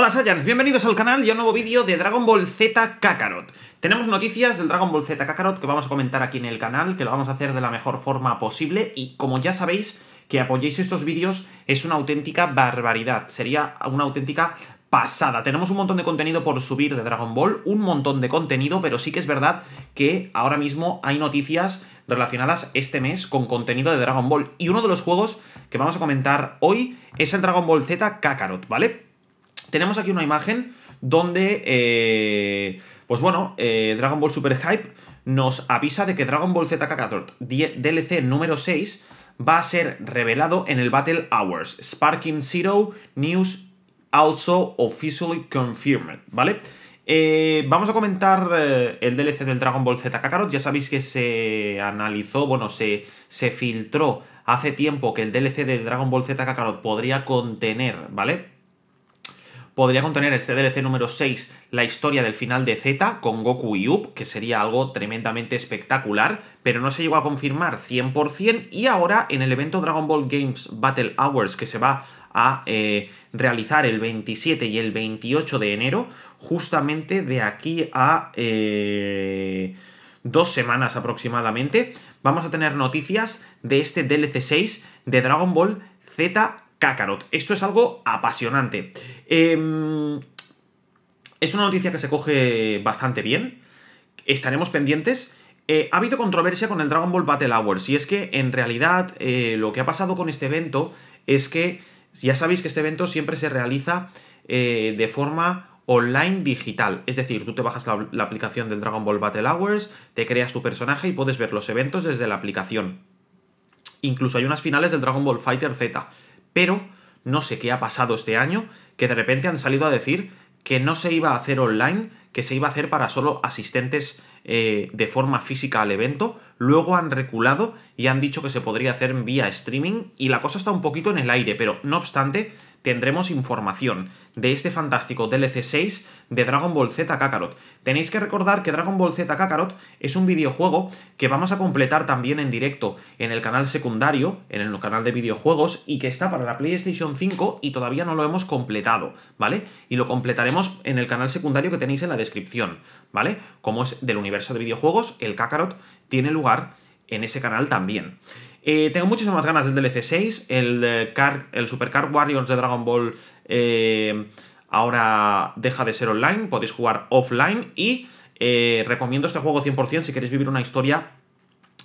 Hola Saiyans, bienvenidos al canal y a un nuevo vídeo de Dragon Ball Z Kakarot. Tenemos noticias del Dragon Ball Z Kakarot que vamos a comentar aquí en el canal, que lo vamos a hacer de la mejor forma posible y como ya sabéis, que apoyéis estos vídeos es una auténtica barbaridad, sería una auténtica pasada. Tenemos un montón de contenido por subir de Dragon Ball, un montón de contenido, pero sí que es verdad que ahora mismo hay noticias relacionadas este mes con contenido de Dragon Ball. Y uno de los juegos que vamos a comentar hoy es el Dragon Ball Z Kakarot, ¿vale? Tenemos aquí una imagen donde, eh, pues bueno, eh, Dragon Ball Super Hype nos avisa de que Dragon Ball Z Kakarot DLC número 6 va a ser revelado en el Battle Hours. Sparking Zero News also officially confirmed, ¿vale? Eh, vamos a comentar el DLC del Dragon Ball Z Kakarot. Ya sabéis que se analizó, bueno, se, se filtró hace tiempo que el DLC del Dragon Ball Z Kakarot podría contener, ¿vale? Podría contener este DLC número 6 la historia del final de Z con Goku y Uub, que sería algo tremendamente espectacular, pero no se llegó a confirmar 100% y ahora en el evento Dragon Ball Games Battle Hours que se va a eh, realizar el 27 y el 28 de enero, justamente de aquí a eh, dos semanas aproximadamente, vamos a tener noticias de este DLC 6 de Dragon Ball Z Kakarot. Esto es algo apasionante. Em, es una noticia que se coge bastante bien. Estaremos pendientes. Eh, ha habido controversia con el Dragon Ball Battle Hours, y es que en realidad eh, lo que ha pasado con este evento es que ya sabéis que este evento siempre se realiza eh, de forma online digital, es decir, tú te bajas la, aplicación del Dragon Ball Battle Hours, te creas tu personaje y puedes ver los eventos desde la aplicación. Incluso hay unas finales del Dragon Ball Fighter Z pero no sé qué ha pasado este año, que de repente han salido a decir que no se iba a hacer online, que se iba a hacer para solo asistentes eh, de forma física al evento, luego han reculado y han dicho que se podría hacer vía streaming y la cosa está un poquito en el aire, pero no obstante tendremos información de este fantástico DLC 6 de Dragon Ball Z Kakarot. Tenéis que recordar que Dragon Ball Z Kakarot es un videojuego que vamos a completar también en directo en el canal secundario, en el canal de videojuegos, y que está para la PlayStation 5 y todavía no lo hemos completado, ¿vale? Y lo completaremos en el canal secundario que tenéis en la descripción, ¿vale? Como es del universo de videojuegos, el Kakarot tiene lugar en ese canal también. Eh, tengo muchísimas ganas del DLC 6, el, Car, el supercar Warriors de Dragon Ball eh, ahora deja de ser online, podéis jugar offline y eh, recomiendo este juego 100% si queréis vivir una historia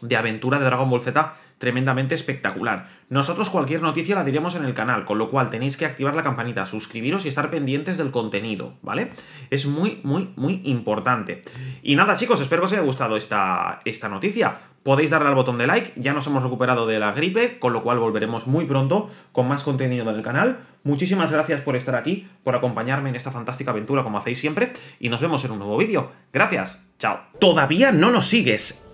de aventura de Dragon Ball Z tremendamente espectacular. Nosotros cualquier noticia la diremos en el canal, con lo cual tenéis que activar la campanita, suscribiros y estar pendientes del contenido, ¿vale? Es muy, muy, muy importante. Y nada, chicos, espero que os haya gustado esta, esta noticia. Podéis darle al botón de like, ya nos hemos recuperado de la gripe, con lo cual volveremos muy pronto con más contenido del canal. Muchísimas gracias por estar aquí, por acompañarme en esta fantástica aventura como hacéis siempre, y nos vemos en un nuevo vídeo. Gracias, chao. Todavía no nos sigues